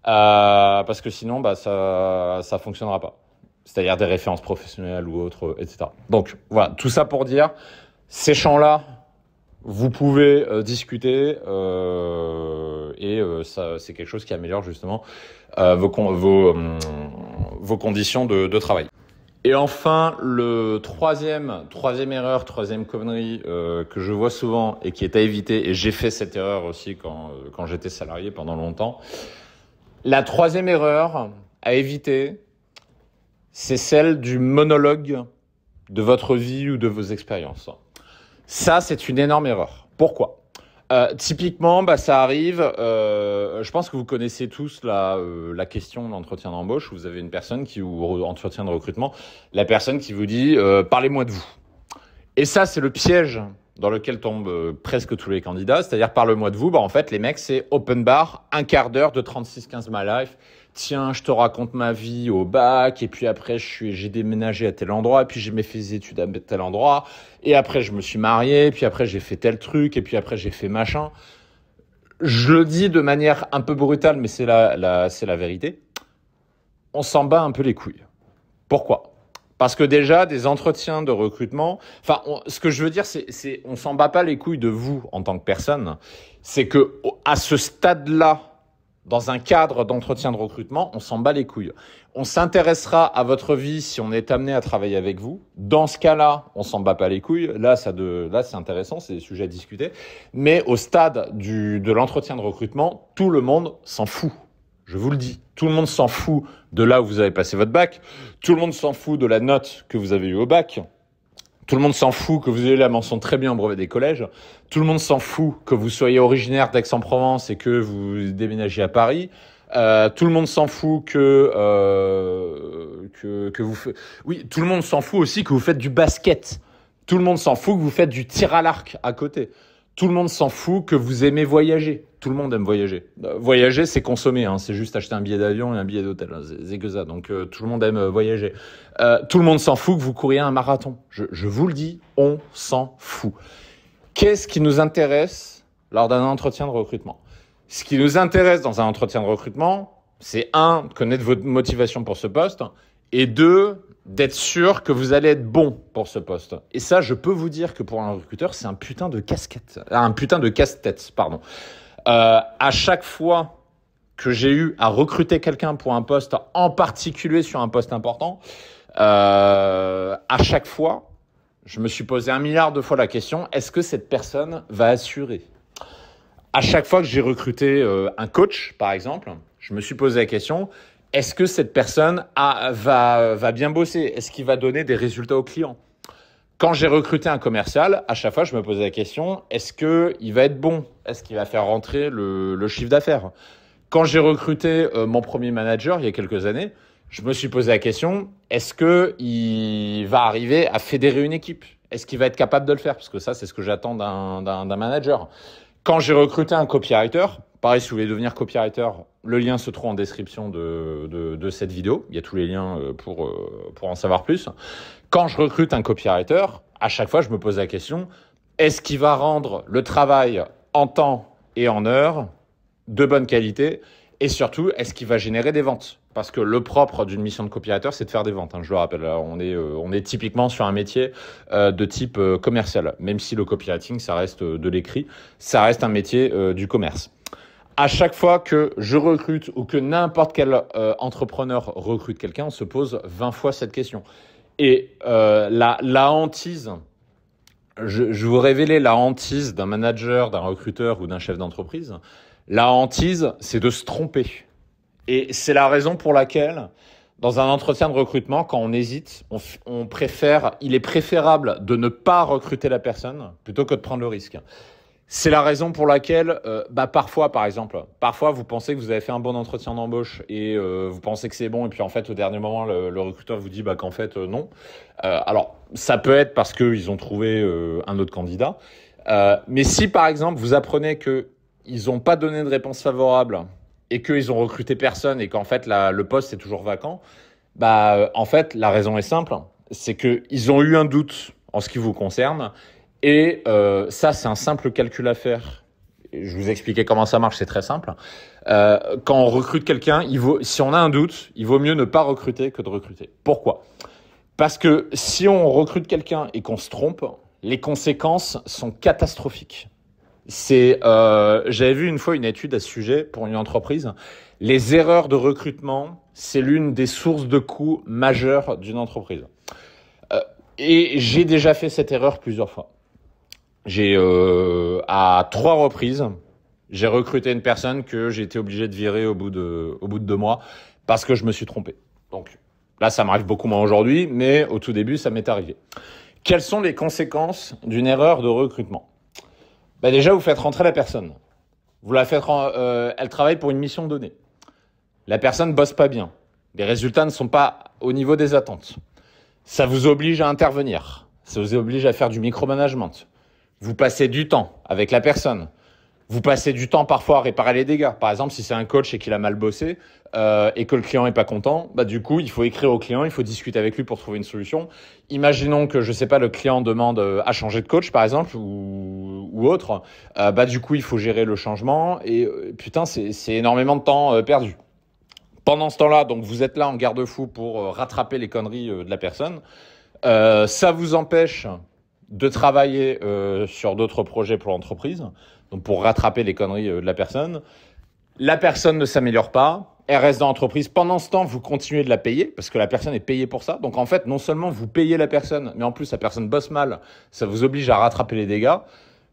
parce que sinon, bah, ça ne fonctionnera pas. C'est-à-dire des références professionnelles ou autres, etc. Donc voilà, tout ça pour dire, ces champs-là, vous pouvez euh, discuter euh, et euh, ça, c'est quelque chose qui améliore justement vos, conditions de, travail. Et enfin, le troisième, troisième erreur, troisième connerie que je vois souvent et qui est à éviter, et j'ai fait cette erreur aussi quand j'étais salarié pendant longtemps. La troisième erreur à éviter, c'est celle du monologue de votre vie ou de vos expériences. Ça, c'est une énorme erreur. Pourquoi euh, typiquement, bah, ça arrive. Euh, je pense que vous connaissez tous euh, la, question de l'entretien d'embauche vous avez une personne qui, vous entretien de recrutement, la personne qui vous dit parlez-moi de vous. Et ça, c'est le piège dans lequel tombent presque tous les candidats. C'est-à-dire, parlez moi de vous. Bah, en fait, les mecs, c'est open bar, un quart d'heure de 36-15 My Life tiens, je te raconte ma vie au bac, et puis après, j'ai déménagé à tel endroit, et puis j'ai fait mes études à tel endroit, et après, je me suis marié, et puis après, j'ai fait tel truc, et puis après, j'ai fait machin. Je le dis de manière un peu brutale, mais c'est la, la vérité. On s'en bat un peu les couilles. Pourquoi parce que déjà, des entretiens de recrutement, enfin, ce que je veux dire, c'est on s'en bat pas les couilles de vous en tant que personne. C'est que à ce stade-là dans un cadre d'entretien de recrutement, on s'en bat les couilles. On s'intéressera à votre vie si on est amené à travailler avec vous. Dans ce cas-là, on s'en bat pas les couilles. Là, ça de, là, c'est intéressant, c'est des sujets à discuter. Mais au stade de l'entretien de recrutement, tout le monde s'en fout. Je vous le dis, tout le monde s'en fout de là où vous avez passé votre bac, tout le monde s'en fout de la note que vous avez eue au bac, tout le monde s'en fout que vous ayez la mention très bien au brevet des collèges. Tout le monde s'en fout que vous soyez originaire d'Aix-en-Provence et que vous déménagez à Paris. Euh, tout le monde s'en fout que, euh, que, que vous oui tout le monde s'en fout aussi que vous faites du basket tout le monde s'en fout que vous faites du tir à l'arc à côté tout le monde s'en fout que vous aimez voyager. Tout le monde aime voyager. Euh, voyager, c'est consommer. Hein. C'est juste acheter un billet d'avion et un billet d'hôtel. Hein. C'est que ça. Donc euh, tout le monde aime euh, voyager. tout le monde s'en fout que vous couriez un marathon. Je, je vous le dis, on s'en fout. Qu'est-ce qui nous intéresse lors d'un entretien de recrutement Ce qui nous intéresse dans un entretien de recrutement, c'est un, connaître votre motivation pour ce poste, et deux, d'être sûr que vous allez être bon pour ce poste. Et ça, je peux vous dire que pour un recruteur, c'est un putain de casquette, euh, un putain de casse-tête, pardon. Euh, à chaque fois que j'ai eu à recruter quelqu'un pour un poste, en particulier sur un poste important, euh, à chaque fois, je me suis posé un milliard de fois la question est-ce que cette personne va assurer À chaque fois que j'ai recruté un coach, par exemple, je me suis posé la question est-ce que cette personne va, bien bosser Est-ce qu'il va donner des résultats aux clients Quand j'ai recruté un commercial, à chaque fois, je me posais la question, est-ce qu'il va être bon Est-ce qu'il va faire rentrer le, chiffre d'affaires Quand j'ai recruté euh, mon premier manager il y a quelques années, je me suis posé la question, est-ce qu'il va arriver à fédérer une équipe Est-ce qu'il va être capable de le faire Parce que ça, c'est ce que j'attends d'un manager. Quand j'ai recruté un copywriter, Pareil, si vous voulez devenir copywriter, le lien se trouve en description de, cette vidéo. Il y a tous les liens euh, pour, euh, pour en savoir plus. Quand je recrute un copywriter, à chaque fois, je me pose la question, est-ce qu'il va rendre le travail en temps et en heure de bonne qualité et surtout, est-ce qu'il va générer des ventes Parce que le propre d'une mission de copywriter, c'est de faire des ventes. Hein, je le rappelle, on, est, euh, on est typiquement sur un métier de type commercial. Même si le copywriting, ça reste de l'écrit, ça reste un métier du commerce à chaque fois que je recrute ou que n'importe quel euh, entrepreneur recrute quelqu'un, on se pose 20 fois cette question. Et euh, la, hantise, je, vous révélais la hantise d'un manager, d'un recruteur ou d'un chef d'entreprise. La hantise, c'est de se tromper. Et c'est la raison pour laquelle, dans un entretien de recrutement, quand on hésite, on préfère, il est préférable de ne pas recruter la personne plutôt que de prendre le risque. C'est la raison pour laquelle, euh, bah, parfois, par exemple, parfois vous pensez que vous avez fait un bon entretien d'embauche et euh, vous pensez que c'est bon, et puis en fait, au dernier moment, le, recruteur vous dit bah, qu'en fait, euh, non. alors, ça peut être parce qu'ils ont trouvé un autre candidat. mais si, par exemple, vous apprenez qu'ils n'ont pas donné de réponse favorable et qu'ils ont recruté personne et qu'en fait, le poste est toujours vacant, bah, en fait, la raison est simple c'est qu'ils ont eu un doute en ce qui vous concerne et euh, ça, c'est un simple calcul à faire. Je vous expliquais comment ça marche, c'est très simple. Euh, quand on recrute quelqu'un, il vaut, si on a un doute, il vaut mieux ne pas recruter que de recruter. Pourquoi Parce que si on recrute quelqu'un et qu'on se trompe, les conséquences sont catastrophiques. C'est, euh, j'avais vu une fois une étude à ce sujet pour une entreprise. Les erreurs de recrutement, c'est l'une des sources de coûts majeures d'une entreprise. et j'ai déjà fait cette erreur plusieurs fois j'ai euh, à trois reprises, j'ai recruté une personne que j'ai été obligé de virer au bout de, deux mois parce que je me suis trompé. Donc là, ça m'arrive beaucoup moins aujourd'hui, mais au tout début, ça m'est arrivé. Quelles sont les conséquences d'une erreur de recrutement ben Déjà, vous faites rentrer la personne. Vous la faites, euh, elle travaille pour une mission donnée. La personne bosse pas bien. Les résultats ne sont pas au niveau des attentes. Ça vous oblige à intervenir. Ça vous oblige à faire du micromanagement. Vous passez du temps avec la personne. Vous passez du temps parfois à réparer les dégâts. Par exemple, si c'est un coach et qu'il a mal bossé euh, et que le client n'est pas content, bah du coup, il faut écrire au client, il faut discuter avec lui pour trouver une solution. Imaginons que je sais pas, le client demande euh, à changer de coach, par exemple, ou, autre. Euh, bah du coup, il faut gérer le changement et putain, c'est énormément de temps perdu. Pendant ce temps-là, donc vous êtes là en garde-fou pour rattraper les conneries de la personne. ça vous empêche de travailler euh, sur d'autres projets pour l'entreprise, donc pour rattraper les conneries euh, de la personne. La personne ne s'améliore pas, elle reste dans l'entreprise. Pendant ce temps, vous continuez de la payer parce que la personne est payée pour ça. Donc en fait, non seulement vous payez la personne, mais en plus la personne bosse mal, ça vous oblige à rattraper les dégâts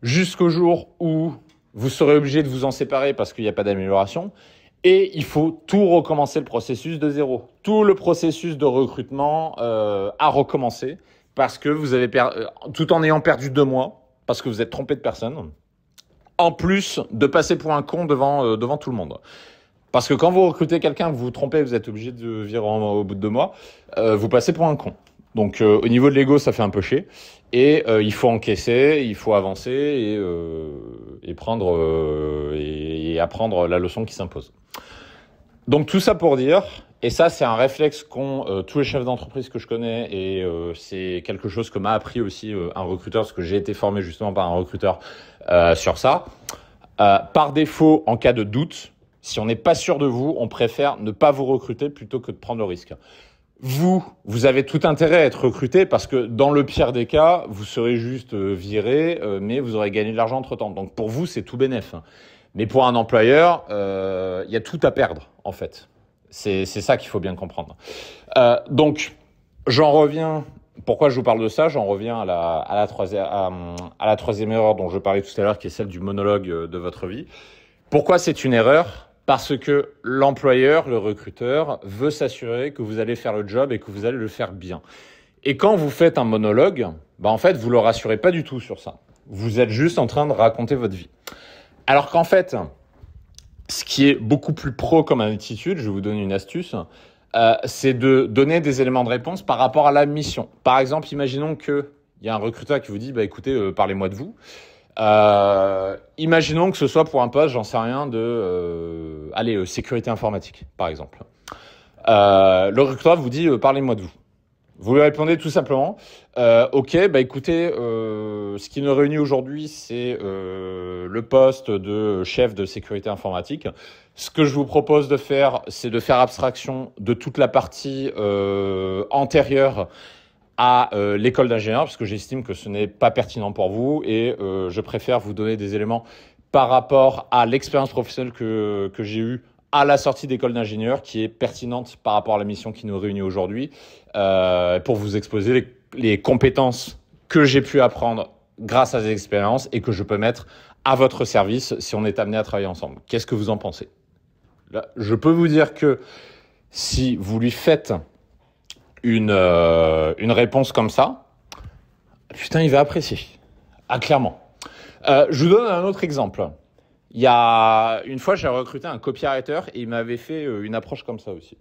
jusqu'au jour où vous serez obligé de vous en séparer parce qu'il n'y a pas d'amélioration. Et il faut tout recommencer le processus de zéro. Tout le processus de recrutement euh, a recommencé parce que vous avez euh, tout en ayant perdu deux mois, parce que vous êtes trompé de personne, en plus de passer pour un con devant, euh, devant tout le monde. Parce que quand vous recrutez quelqu'un, vous vous trompez, vous êtes obligé de virer au bout de deux mois, euh, vous passez pour un con. Donc au niveau de l'ego, ça fait un peu chier. Et il faut encaisser, il faut avancer et, et prendre et apprendre la leçon qui s'impose. Donc tout ça pour dire, et ça, c'est un réflexe qu'ont euh, tous les chefs d'entreprise que je connais et euh, c'est quelque chose que m'a appris aussi euh, un recruteur, parce que j'ai été formé justement par un recruteur sur ça. par défaut, en cas de doute, si on n'est pas sûr de vous, on préfère ne pas vous recruter plutôt que de prendre le risque. Vous, vous avez tout intérêt à être recruté parce que dans le pire des cas, vous serez juste viré, mais vous aurez gagné de l'argent entre-temps. Donc pour vous, c'est tout bénéf. Mais pour un employeur, il y a tout à perdre, en fait. C'est ça qu'il faut bien comprendre. Euh, donc, j'en reviens. Pourquoi je vous parle de ça J'en reviens à la, troisième, erreur dont je parlais tout à l'heure, qui est celle du monologue euh, de votre vie. Pourquoi c'est une erreur Parce que l'employeur, le recruteur, veut s'assurer que vous allez faire le job et que vous allez le faire bien. Et quand vous faites un monologue, bah, en fait, vous ne le rassurez pas du tout sur ça. Vous êtes juste en train de raconter votre vie. Alors qu'en fait, ce qui est beaucoup plus pro comme attitude, je vous donne une astuce, euh, c'est de donner des éléments de réponse par rapport à la mission. Par exemple, imaginons qu'il y a un recruteur qui vous dit, bah, écoutez, euh, parlez-moi de vous. Euh, imaginons que ce soit pour un poste, j'en sais rien, de allez, sécurité informatique, par exemple. le recruteur vous dit, parlez-moi de vous. Vous lui répondez tout simplement, euh, ok, bah écoutez, euh, ce qui nous réunit aujourd'hui, c'est euh, le poste de chef de sécurité informatique. Ce que je vous propose de faire, c'est de faire abstraction de toute la partie antérieure à l'école d'ingénieur, parce que j'estime que ce n'est pas pertinent pour vous et je préfère vous donner des éléments par rapport à l'expérience professionnelle que, que j'ai eue à la sortie d'école d'ingénieur qui est pertinente par rapport à la mission qui nous réunit aujourd'hui euh, pour vous exposer les, compétences que j'ai pu apprendre grâce à des expériences et que je peux mettre à votre service si on est amené à travailler ensemble. Qu'est-ce que vous en pensez Je peux vous dire que si vous lui faites une, euh, une réponse comme ça, putain, il va apprécier. Ah, clairement. Euh, je vous donne un autre exemple. Il y a une fois, j'ai recruté un copywriter et il m'avait fait euh, une approche comme ça aussi.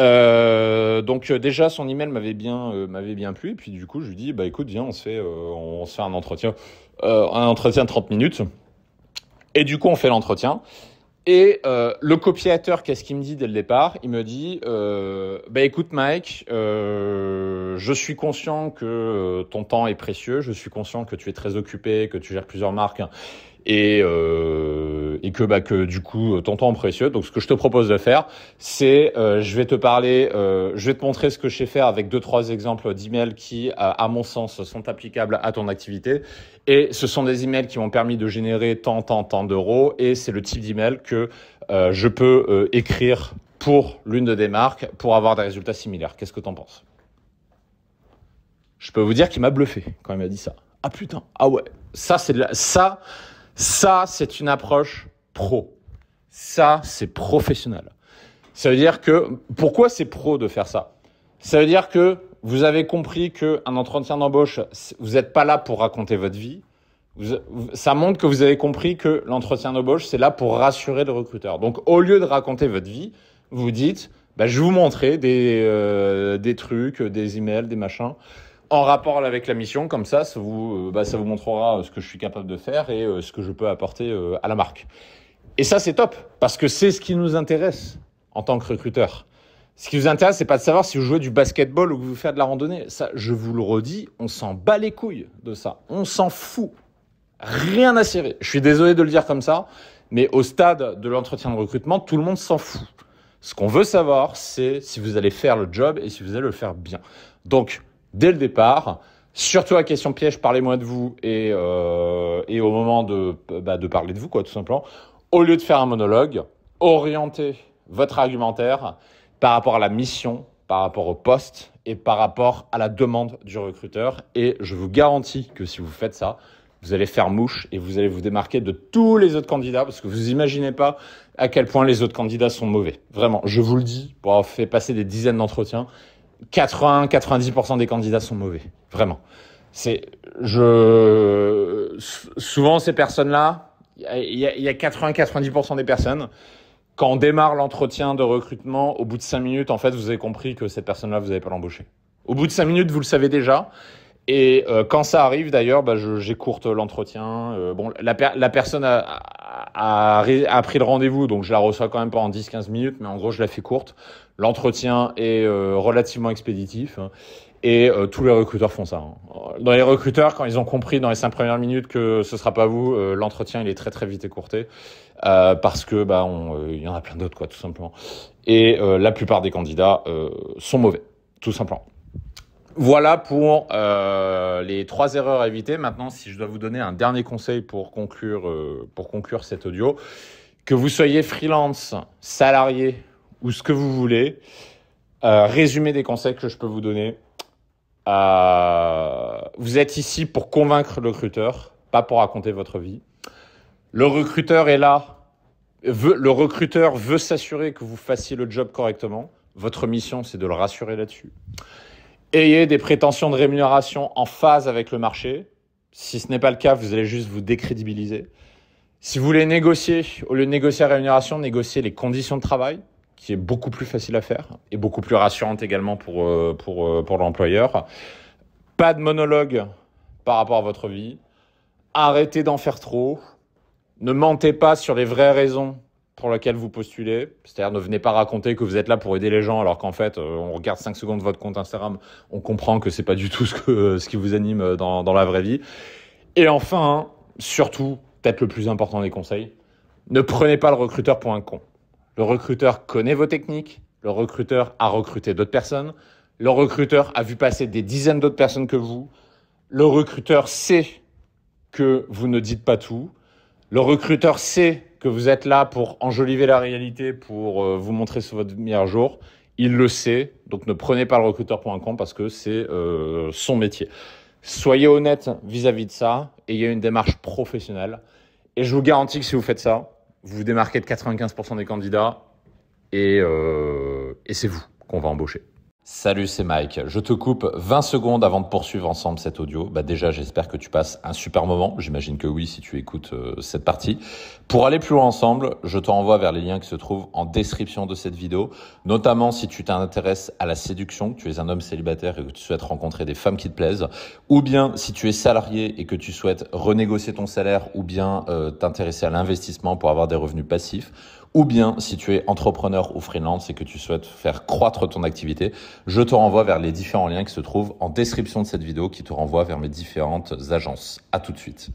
Euh, donc euh, déjà son email m'avait bien m'avait bien plu et puis du coup je lui dis bah écoute viens on se fait on fait un entretien un entretien de 30 minutes et du coup on fait l'entretien et le copywriter, qu'est-ce qu'il me dit dès le départ il me dit bah écoute Mike je suis conscient que ton temps est précieux je suis conscient que tu es très occupé que tu gères plusieurs marques euh, et, que, bah, que du coup, euh, ton temps est précieux. Donc, ce que je te propose de faire, c'est euh, je vais te parler, je vais te montrer ce que je sais faire avec deux, trois exemples d'emails qui, à mon sens, sont applicables à ton activité. Et ce sont des emails qui m'ont permis de générer tant, tant, tant d'euros. Et c'est le type d'email que je peux écrire pour l'une de des marques pour avoir des résultats similaires. Qu'est-ce que tu en penses Je peux vous dire qu'il m'a bluffé quand il m'a dit ça. Ah putain, ah ouais, ça c'est de la... ça ça, c'est une approche pro. Ça, c'est professionnel. Ça veut dire que pourquoi c'est pro de faire ça Ça veut dire que vous avez compris que entretien d'embauche, vous n'êtes pas là pour raconter votre vie. ça montre que vous avez compris que l'entretien d'embauche, c'est là pour rassurer le recruteur. Donc, au lieu de raconter votre vie, vous dites, bah, je vais vous montrer des, euh, des trucs, des emails, des machins en rapport avec la mission. Comme ça, ça vous, euh, bah, ça vous montrera euh, ce que je suis capable de faire et euh, ce que je peux apporter à la marque. Et ça, c'est top, parce que c'est ce qui nous intéresse en tant que recruteur. Ce qui nous intéresse, c'est pas de savoir si vous jouez du basketball ou que vous faites de la randonnée. Ça, je vous le redis, on s'en bat les couilles de ça. On s'en fout. Rien à cirer. Je suis désolé de le dire comme ça, mais au stade de l'entretien de recrutement, tout le monde s'en fout. Ce qu'on veut savoir, c'est si vous allez faire le job et si vous allez le faire bien. Donc, dès le départ. Surtout à question piège, parlez-moi de vous et, euh, et au moment de, bah, de parler de vous, quoi, tout simplement. Au lieu de faire un monologue, orientez votre argumentaire par rapport à la mission, par rapport au poste et par rapport à la demande du recruteur. Et je vous garantis que si vous faites ça, vous allez faire mouche et vous allez vous démarquer de tous les autres candidats parce que vous imaginez pas à quel point les autres candidats sont mauvais. Vraiment, je vous le dis, pour avoir fait passer des dizaines d'entretiens, 80-90% des candidats sont mauvais. Vraiment. C'est, je, souvent ces personnes-là, il y a, 80-90% des personnes. Quand on démarre l'entretien de recrutement, au bout de 5 minutes, en fait, vous avez compris que cette personne-là, vous n'avez pas l'embaucher. Au bout de 5 minutes, vous le savez déjà. Et euh, quand ça arrive, d'ailleurs, bah, j'écourte l'entretien. Euh, bon, la, personne a, pris le rendez-vous, donc je la reçois quand même pas en 10-15 minutes, mais en gros, je la fais courte l'entretien est euh, relativement expéditif. Hein, et euh, tous les recruteurs font ça. Hein. Dans les recruteurs, quand ils ont compris dans les cinq premières minutes que ce ne sera pas vous, euh, l'entretien il est très très vite écourté parce que bah il y en a plein d'autres quoi, tout simplement. Et la plupart des candidats sont mauvais, tout simplement. Voilà pour les trois erreurs à éviter. Maintenant, si je dois vous donner un dernier conseil pour conclure pour conclure cet audio, que vous soyez freelance, salarié, ou ce que vous voulez. Euh, résumé des conseils que je peux vous donner. Euh, vous êtes ici pour convaincre le recruteur, pas pour raconter votre vie. Le recruteur est là. Veut, le recruteur veut s'assurer que vous fassiez le job correctement. Votre mission, c'est de le rassurer là-dessus. Ayez des prétentions de rémunération en phase avec le marché. Si ce n'est pas le cas, vous allez juste vous décrédibiliser. Si vous voulez négocier, au lieu de négocier la rémunération, négociez les conditions de travail qui est beaucoup plus facile à faire et beaucoup plus rassurante également pour, euh, pour, euh, pour l'employeur. Pas de monologue par rapport à votre vie. Arrêtez d'en faire trop. Ne mentez pas sur les vraies raisons pour lesquelles vous postulez. C'est-à-dire ne venez pas raconter que vous êtes là pour aider les gens alors qu'en fait, euh, on regarde 5 secondes votre compte Instagram, on comprend que ce n'est pas du tout ce, que, ce qui vous anime dans, dans la vraie vie. Et enfin, surtout, peut-être le plus important des conseils, ne prenez pas le recruteur pour un con. Le recruteur connaît vos techniques, le recruteur a recruté d'autres personnes, le recruteur a vu passer des dizaines d'autres personnes que vous, le recruteur sait que vous ne dites pas tout, le recruteur sait que vous êtes là pour enjoliver la réalité, pour euh, vous montrer sur votre meilleur jour, il le sait, donc ne prenez pas le recruteur pour un con parce que c'est euh, son métier. Soyez honnête vis-à-vis de ça, ayez une démarche professionnelle, et je vous garantis que si vous faites ça, vous vous démarquez de 95% des candidats et, euh, et c'est vous qu'on va embaucher. Salut, c'est Mike. Je te coupe 20 secondes avant de poursuivre ensemble cet audio. Bah déjà, j'espère que tu passes un super moment. J'imagine que oui, si tu écoutes euh, cette partie. Pour aller plus loin ensemble, je t'envoie vers les liens qui se trouvent en description de cette vidéo. Notamment si tu t'intéresses à la séduction, que tu es un homme célibataire et que tu souhaites rencontrer des femmes qui te plaisent. Ou bien si tu es salarié et que tu souhaites renégocier ton salaire ou bien euh, t'intéresser à l'investissement pour avoir des revenus passifs ou bien si tu es entrepreneur ou freelance et que tu souhaites faire croître ton activité, je te renvoie vers les différents liens qui se trouvent en description de cette vidéo qui te renvoie vers mes différentes agences. À tout de suite.